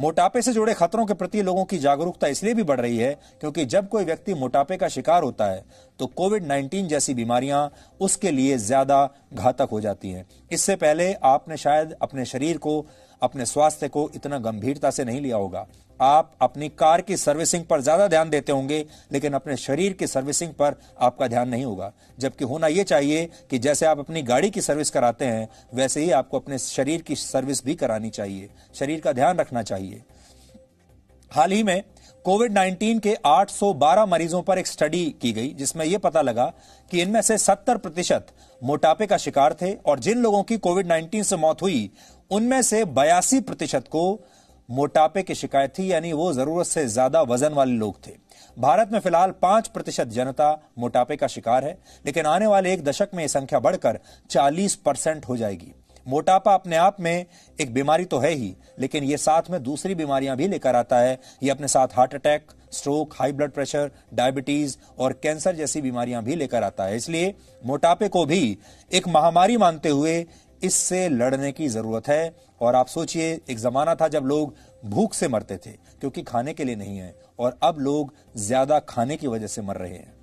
मोटापे से जुड़े खतरों के प्रति लोगों की जागरूकता इसलिए भी बढ़ रही है क्योंकि जब कोई व्यक्ति मोटापे का शिकार होता है तो कोविड 19 जैसी बीमारियां उसके लिए ज्यादा घातक हो जाती हैं इससे पहले आपने शायद अपने शरीर को अपने स्वास्थ्य को इतना गंभीरता से नहीं लिया होगा आप अपनी कार की सर्विसिंग पर ज्यादा ध्यान देते होंगे लेकिन अपने शरीर की सर्विसिंग पर आपका ध्यान नहीं होगा जबकि होना यह चाहिए कि जैसे आप अपनी गाड़ी की सर्विस कराते हैं वैसे ही आपको अपने शरीर की सर्विस भी करानी चाहिए शरीर का ध्यान रखना चाहिए हाल ही में कोविड 19 के 812 मरीजों पर एक स्टडी की गई जिसमें यह पता लगा कि इनमें से 70 प्रतिशत मोटापे का शिकार थे और जिन लोगों की कोविड 19 से मौत हुई उनमें से बयासी प्रतिशत को मोटापे की शिकायत थी यानी वो जरूरत से ज्यादा वजन वाले लोग थे भारत में फिलहाल पांच प्रतिशत जनता मोटापे का शिकार है लेकिन आने वाले एक दशक में यह संख्या बढ़कर चालीस परसेंट हो जाएगी मोटापा अपने आप में एक बीमारी तो है ही लेकिन ये साथ में दूसरी बीमारियां भी लेकर आता है ये अपने साथ heart attack stroke high blood pressure diabetes और कैंसर जैसी बीमारियां भी लेकर आता है इसलिए मोटापे को भी एक महामारी मानते हुए इससे लड़ने की जरूरत है और आप सोचिए एक जमाना था जब लोग भूख से मरते थे क्योंकि खाने के लिए नहीं है और अब लोग ज्यादा खाने की वजह से मर रहे हैं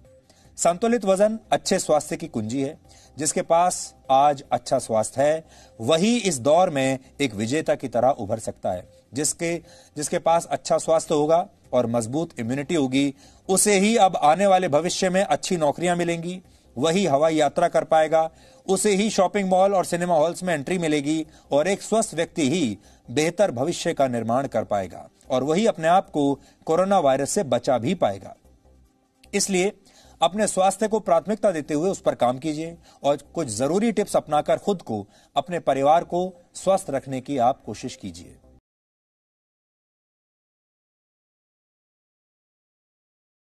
संतुलित वजन अच्छे स्वास्थ्य की कुंजी है जिसके पास आज अच्छा स्वास्थ्य है वही इस दौर में एक विजेता की तरह उभर सकता है जिसके जिसके पास अच्छा स्वास्थ्य होगा और मजबूत इम्यूनिटी होगी उसे ही अब आने वाले भविष्य में अच्छी नौकरियां मिलेंगी वही हवाई यात्रा कर पाएगा उसे ही शॉपिंग मॉल और सिनेमा हॉल्स में एंट्री मिलेगी और एक स्वस्थ व्यक्ति ही बेहतर भविष्य का निर्माण कर पाएगा और वही अपने आप को कोरोना वायरस से बचा भी पाएगा इसलिए अपने स्वास्थ्य को प्राथमिकता देते हुए उस पर काम कीजिए और कुछ जरूरी टिप्स अपनाकर खुद को अपने परिवार को स्वस्थ रखने की आप कोशिश कीजिए